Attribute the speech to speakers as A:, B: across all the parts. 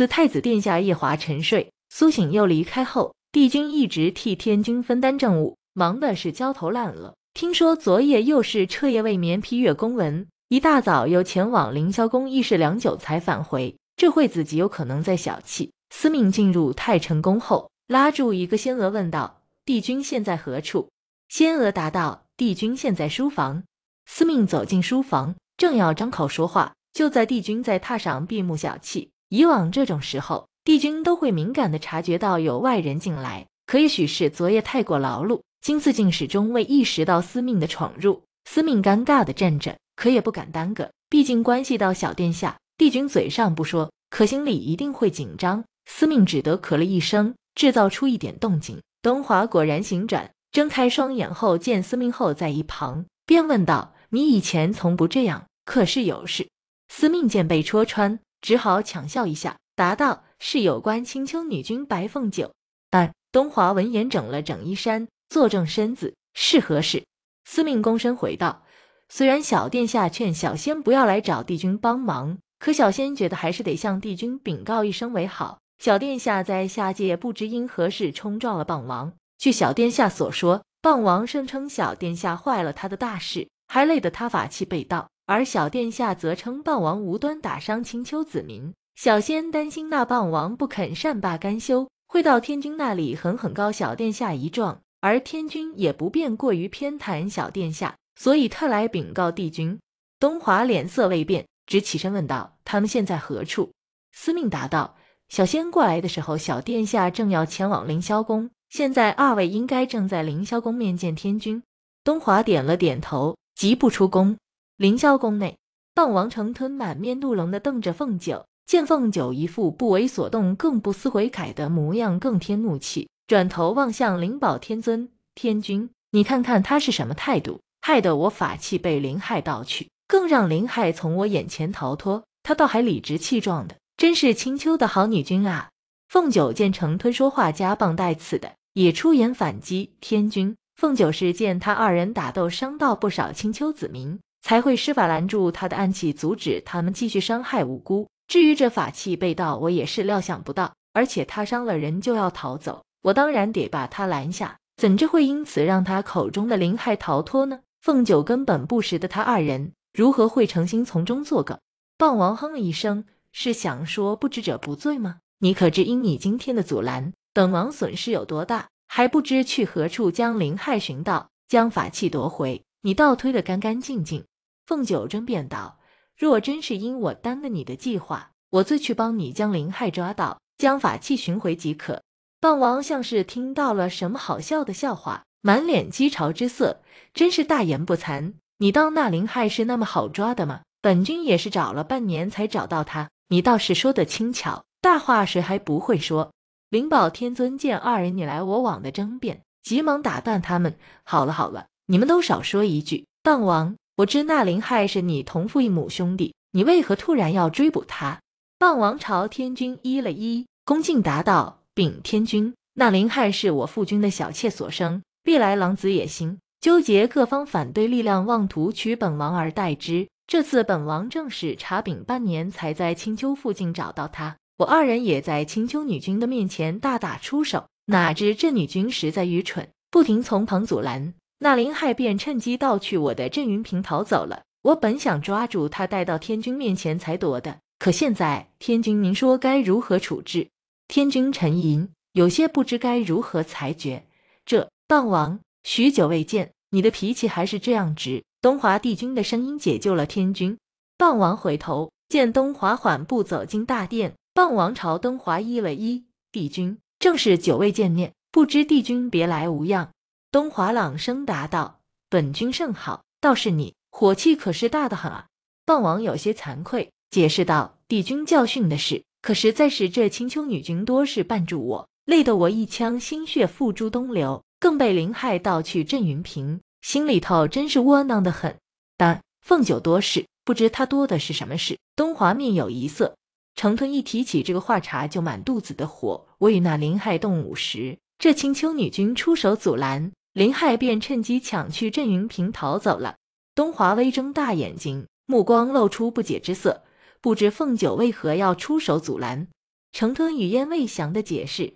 A: 自太子殿下夜华沉睡、苏醒又离开后，帝君一直替天君分担政务，忙的是焦头烂额。听说昨夜又是彻夜未眠批阅公文，一大早又前往凌霄宫议事，良久才返回。这会子极有可能在小憩。司命进入太晨宫后，拉住一个仙娥问道：“帝君现在何处？”仙娥答道：“帝君现在书房。”司命走进书房，正要张口说话，就在帝君在榻上闭目小憩。以往这种时候，帝君都会敏感的察觉到有外人进来。可也许是昨夜太过劳碌，金次进始终未意识到司命的闯入。司命尴尬的站着，可也不敢耽搁，毕竟关系到小殿下。帝君嘴上不说，可心里一定会紧张。司命只得咳了一声，制造出一点动静。东华果然醒转，睁开双眼后见司命后在一旁，便问道：“你以前从不这样，可是有事？”司命见被戳穿。只好强笑一下，答道：“是有关青丘女君白凤九。”但东华闻言，整了整衣衫，坐正身子：“是何事？”司命躬身回道：“虽然小殿下劝小仙不要来找帝君帮忙，可小仙觉得还是得向帝君禀告一声为好。小殿下在下界不知因何事冲撞了蚌王，据小殿下所说，蚌王声称小殿下坏了他的大事，还累得他法器被盗。”而小殿下则称霸王无端打伤青丘子民，小仙担心那霸王不肯善罢甘休，会到天君那里狠狠告小殿下一状，而天君也不便过于偏袒小殿下，所以特来禀告帝君。东华脸色未变，只起身问道：“他们现在何处？”司命答道：“小仙过来的时候，小殿下正要前往凌霄宫，现在二位应该正在凌霄宫面见天君。”东华点了点头，疾步出宫。凌霄宫内，霸王成吞满面怒容的瞪着凤九，见凤九一副不为所动、更不思悔改的模样，更添怒气，转头望向灵宝天尊天君：“你看看他是什么态度？害得我法器被灵害盗去，更让灵害从我眼前逃脱，他倒还理直气壮的，真是青丘的好女君啊！”凤九见成吞说话夹棒带刺的，也出言反击天君。凤九是见他二人打斗，伤到不少青丘子民。才会施法拦住他的暗器，阻止他们继续伤害无辜。至于这法器被盗，我也是料想不到。而且他伤了人就要逃走，我当然得把他拦下。怎会因此让他口中的灵害逃脱呢？凤九根本不识得他二人，如何会诚心从中作梗？霸王哼了一声，是想说不知者不罪吗？你可知因你今天的阻拦，本王损失有多大？还不知去何处将灵害寻到，将法器夺回。你倒推得干干净净。凤九争辩道：“若真是因我耽了你的计划，我自去帮你将林亥抓到，将法器寻回即可。”蚌王像是听到了什么好笑的笑话，满脸讥嘲之色，真是大言不惭！你当那林亥是那么好抓的吗？本君也是找了半年才找到他，你倒是说的轻巧，大话谁还不会说？灵宝天尊见二人你来我往的争辩，急忙打断他们：“好了好了，你们都少说一句。”蚌王。我知那林亥是你同父异母兄弟，你为何突然要追捕他？蚌王朝天君依了依，恭敬答道：“禀天君，那林亥是我父君的小妾所生，必来狼子野心，纠结各方反对力量，妄图取本王而代之。这次本王正是查禀半年，才在青丘附近找到他。我二人也在青丘女君的面前大打出手，哪知这女君实在愚蠢，不停从旁阻拦。”那林亥便趁机盗去我的镇云瓶逃走了。我本想抓住他带到天君面前才夺的，可现在天君，您说该如何处置？天君沉吟，有些不知该如何裁决。这棒王许久未见，你的脾气还是这样直。东华帝君的声音解救了天君。棒王回头见东华缓步走进大殿，棒王朝东华一了依，帝君正是久未见面，不知帝君别来无恙。东华朗声答道：“本君甚好，倒是你火气可是大的很啊！”霸王有些惭愧，解释道：“帝君教训的是，可实在是这青丘女君多事绊住我，累得我一腔心血付诸东流，更被林害盗去镇云平，心里头真是窝囊的很。”但凤九多事，不知他多的是什么事。东华面有疑色，程吞一提起这个话茬，就满肚子的火。我与那林害动武时，这青丘女君出手阻拦。林亥便趁机抢去镇云平，逃走了。东华微睁大眼睛，目光露出不解之色，不知凤九为何要出手阻拦。程吞语焉未详的解释：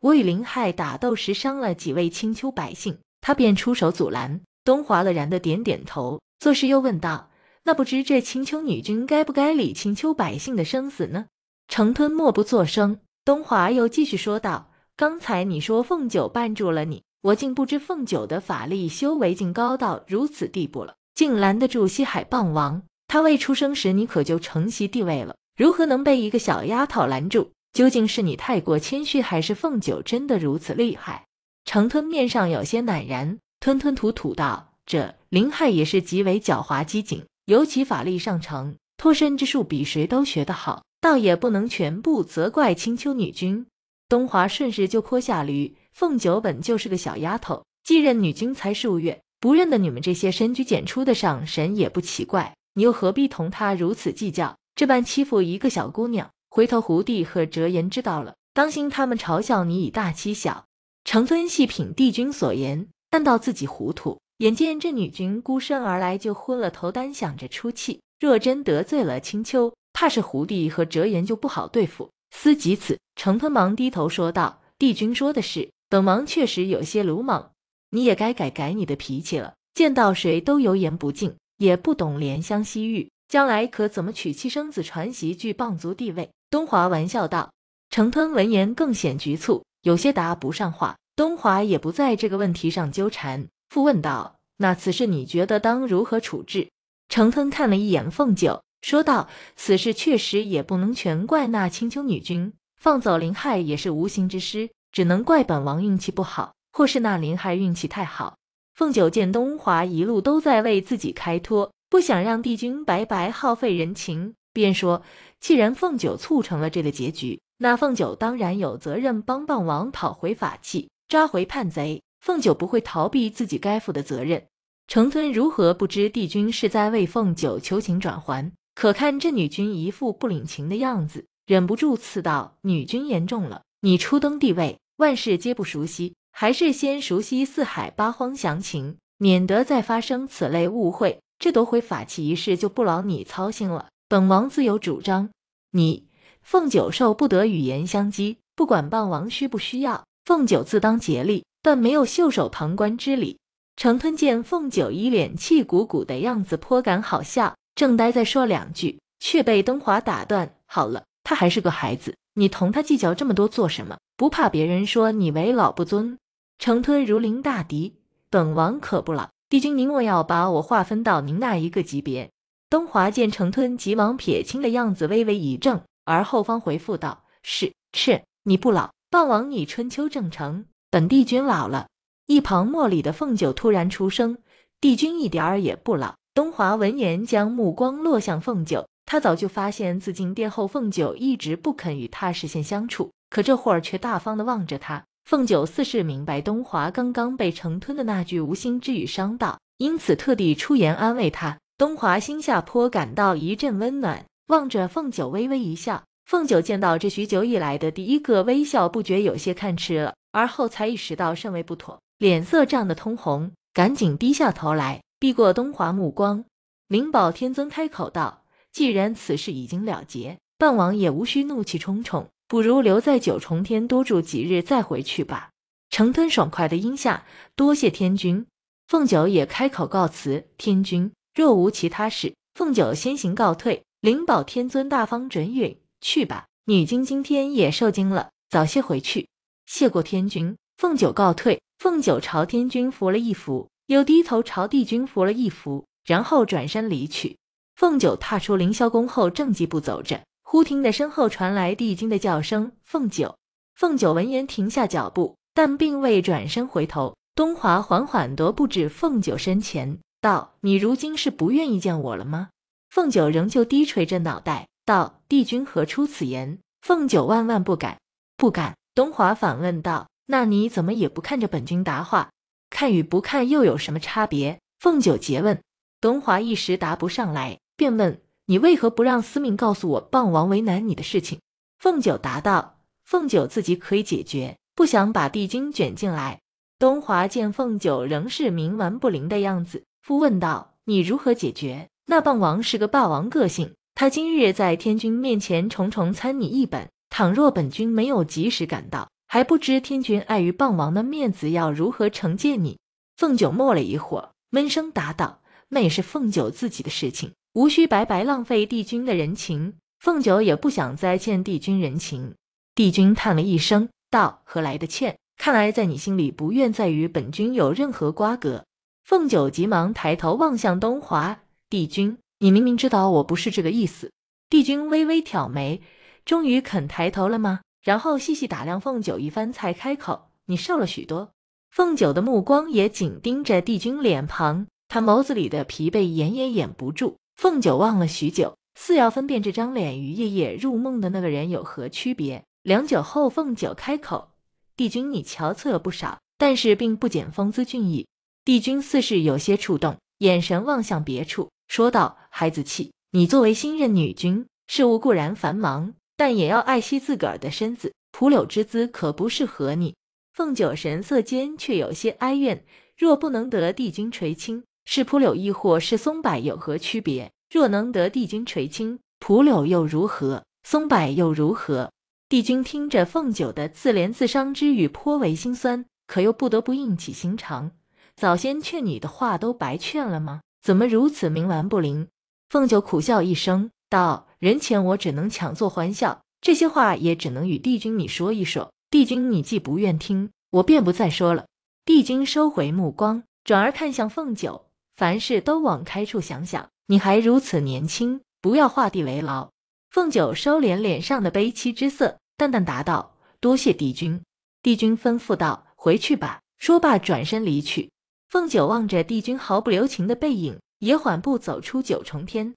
A: 我与林亥打斗时伤了几位青丘百姓，他便出手阻拦。东华了然的点点头，作势又问道：那不知这青丘女君该不该理青丘百姓的生死呢？程吞默不作声。东华又继续说道：刚才你说凤九绊住了你。我竟不知凤九的法力修为竟高到如此地步了，竟拦得住西海棒王。他未出生时，你可就承袭地位了，如何能被一个小丫头拦住？究竟是你太过谦虚，还是凤九真的如此厉害？成吞面上有些赧然，吞吞吐吐道：“这林海也是极为狡猾机警，尤其法力上乘，脱身之术比谁都学得好，倒也不能全部责怪青丘女君。”东华顺势就泼下驴。凤九本就是个小丫头，继任女君才数月，不认得你们这些深居简出的上神也不奇怪。你又何必同她如此计较，这般欺负一个小姑娘？回头胡帝和哲言知道了，当心他们嘲笑你以大欺小。程芬细品帝君所言，但道自己糊涂。眼见这女君孤身而来，就昏了头，单想着出气。若真得罪了青丘，怕是胡帝和哲言就不好对付。思及此，程芬忙低头说道：“帝君说的是。”本王确实有些鲁莽，你也该改改你的脾气了。见到谁都油盐不进，也不懂怜香惜玉，将来可怎么娶妻生子，传习巨棒族地位？东华玩笑道。程吞闻言更显局促，有些答不上话。东华也不在这个问题上纠缠，复问道：“那此事你觉得当如何处置？”程吞看了一眼凤九，说道：“此事确实也不能全怪那青丘女君，放走林亥也是无心之失。”只能怪本王运气不好，或是那林海运气太好。凤九见东华一路都在为自己开脱，不想让帝君白白耗费人情，便说：“既然凤九促成了这个结局，那凤九当然有责任帮帮王讨回法器，抓回叛贼。凤九不会逃避自己该负的责任。”成尊如何不知帝君是在为凤九求情转还？可看这女君一副不领情的样子，忍不住刺道：“女君言重了，你初登帝位。”万事皆不熟悉，还是先熟悉四海八荒详情，免得再发生此类误会。这夺回法器一事就不劳你操心了，本王自有主张。你凤九寿不得语言相激，不管蚌王需不需要，凤九自当竭力，但没有袖手旁观之理。程吞见凤九一脸气鼓鼓的样子，颇感好笑，正待再说两句，却被东华打断：“好了，他还是个孩子，你同他计较这么多做什么？”不怕别人说你为老不尊，成吞如临大敌，本王可不老。帝君，您莫要把我划分到您那一个级别。东华见成吞急忙撇清的样子，微微一怔，而后方回复道：“是，是，你不老，霸王你春秋正成，本帝君老了。”一旁茉里的凤九突然出声：“帝君一点儿也不老。”东华闻言，将目光落向凤九，他早就发现自进殿后，凤九一直不肯与他视线相处。可这会儿却大方的望着他，凤九似是明白东华刚刚被成吞的那句无心之语伤到，因此特地出言安慰他。东华心下颇感到一阵温暖，望着凤九微微一笑。凤九见到这许久以来的第一个微笑，不觉有些看痴了，而后才意识到甚为不妥，脸色涨得通红，赶紧低下头来避过东华目光。灵宝天尊开口道：“既然此事已经了结，半王也无需怒气冲冲。”不如留在九重天多住几日再回去吧。成吞爽快的应下，多谢天君。凤九也开口告辞，天君若无其他事，凤九先行告退。灵宝天尊大方准允，去吧。女君今天也受惊了，早些回去。谢过天君，凤九告退。凤九朝天君扶了一扶，又低头朝帝君扶了一扶，然后转身离去。凤九踏出凌霄宫后，正几步走着。忽听得身后传来帝君的叫声：“凤九！”凤九闻言停下脚步，但并未转身回头。东华缓缓踱步至凤九身前，道：“你如今是不愿意见我了吗？”凤九仍旧低垂着脑袋，道：“帝君何出此言？”凤九万万不敢，不敢。东华反问道：“那你怎么也不看着本君答话？看与不看又有什么差别？”凤九诘问。东华一时答不上来，便问。你为何不让司命告诉我蚌王为难你的事情？凤九答道：“凤九自己可以解决，不想把帝君卷进来。”东华见凤九仍是冥顽不灵的样子，复问道：“你如何解决？那蚌王是个霸王个性，他今日在天君面前重重参你一本，倘若本君没有及时赶到，还不知天君碍于蚌王的面子要如何惩戒你？”凤九默了一会儿，闷声答道：“那也是凤九自己的事情。”无需白白浪费帝君的人情，凤九也不想再欠帝君人情。帝君叹了一声，道：“何来的欠？看来在你心里不愿再与本君有任何瓜葛。”凤九急忙抬头望向东华帝君：“你明明知道我不是这个意思。”帝君微微挑眉，终于肯抬头了吗？然后细细打量凤九一番，才开口：“你瘦了许多。”凤九的目光也紧盯着帝君脸庞，他眸子里的疲惫掩也掩不住。凤九望了许久，似要分辨这张脸与夜夜入梦的那个人有何区别。良久后，凤九开口：“帝君，你憔悴了不少，但是并不减风姿俊逸。”帝君似是有些触动，眼神望向别处，说道：“孩子气，你作为新任女君，事务固然繁忙，但也要爱惜自个儿的身子。蒲柳之姿，可不适合你。”凤九神色间却有些哀怨，若不能得帝君垂青。是蒲柳亦或是松柏有何区别？若能得帝君垂青，蒲柳又如何？松柏又如何？帝君听着凤九的自怜自伤之语，颇为心酸，可又不得不硬起心肠。早先劝你的话都白劝了吗？怎么如此冥顽不灵？凤九苦笑一声道：“人前我只能强作欢笑，这些话也只能与帝君你说一说。帝君你既不愿听，我便不再说了。”帝君收回目光，转而看向凤九。凡事都往开处想想，你还如此年轻，不要画地为牢。凤九收敛脸上的悲戚之色，淡淡答道：“多谢帝君。”帝君吩咐道：“回去吧。”说罢转身离去。凤九望着帝君毫不留情的背影，也缓步走出九重天。